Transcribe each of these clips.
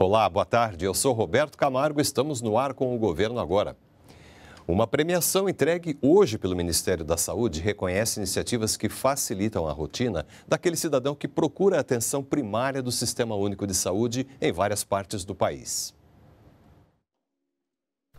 Olá, boa tarde. Eu sou Roberto Camargo. Estamos no ar com o governo agora. Uma premiação entregue hoje pelo Ministério da Saúde reconhece iniciativas que facilitam a rotina daquele cidadão que procura a atenção primária do Sistema Único de Saúde em várias partes do país.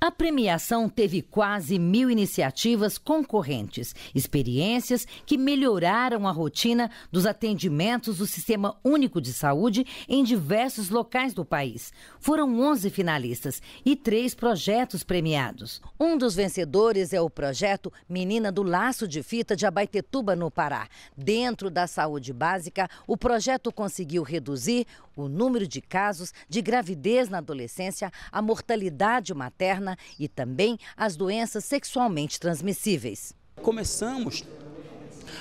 A premiação teve quase mil iniciativas concorrentes, experiências que melhoraram a rotina dos atendimentos do Sistema Único de Saúde em diversos locais do país. Foram 11 finalistas e três projetos premiados. Um dos vencedores é o projeto Menina do Laço de Fita de Abaitetuba, no Pará. Dentro da saúde básica, o projeto conseguiu reduzir o número de casos de gravidez na adolescência, a mortalidade materna e também as doenças sexualmente transmissíveis. Começamos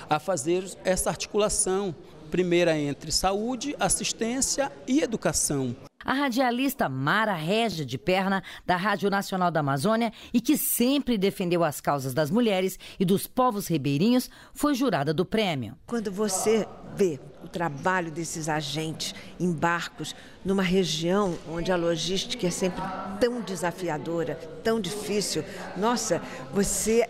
a fazer essa articulação primeira entre saúde, assistência e educação. A radialista Mara Regia de Perna, da Rádio Nacional da Amazônia e que sempre defendeu as causas das mulheres e dos povos ribeirinhos, foi jurada do prêmio. Quando você vê o trabalho desses agentes em barcos numa região onde a logística é sempre tão desafiadora, tão difícil, nossa, você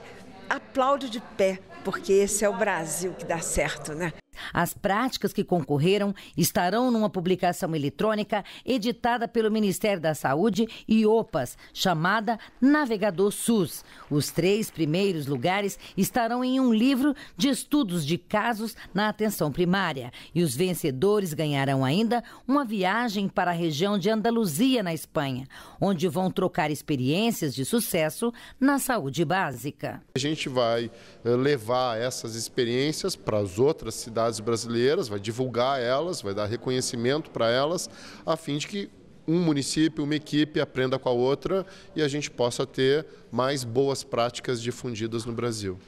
aplaude de pé, porque esse é o Brasil que dá certo, né? As práticas que concorreram estarão numa publicação eletrônica editada pelo Ministério da Saúde e OPAS, chamada Navegador SUS. Os três primeiros lugares estarão em um livro de estudos de casos na atenção primária. E os vencedores ganharão ainda uma viagem para a região de Andaluzia, na Espanha, onde vão trocar experiências de sucesso na saúde básica. A gente vai eh, levar essas experiências para as outras cidades universidades brasileiras, vai divulgar elas, vai dar reconhecimento para elas, a fim de que um município, uma equipe aprenda com a outra e a gente possa ter mais boas práticas difundidas no Brasil.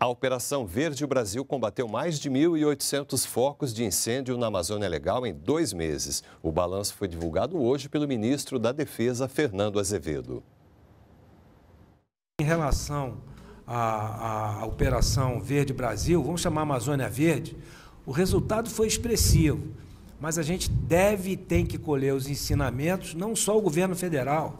A Operação Verde Brasil combateu mais de 1.800 focos de incêndio na Amazônia Legal em dois meses. O balanço foi divulgado hoje pelo ministro da Defesa, Fernando Azevedo. Em relação a, a Operação Verde Brasil, vamos chamar Amazônia Verde, o resultado foi expressivo. Mas a gente deve e tem que colher os ensinamentos, não só o governo federal.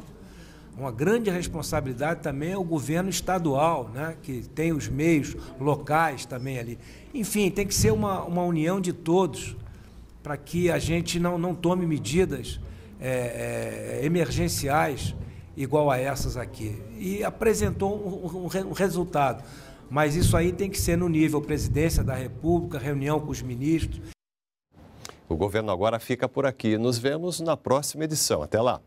Uma grande responsabilidade também é o governo estadual, né? que tem os meios locais também ali. Enfim, tem que ser uma, uma união de todos para que a gente não, não tome medidas é, é, emergenciais igual a essas aqui. E apresentou um, um, resultado. Mas isso aí tem que ser no nível presidência da República, reunião com os ministros. O governo agora fica por aqui. Nos vemos na próxima edição. Até lá.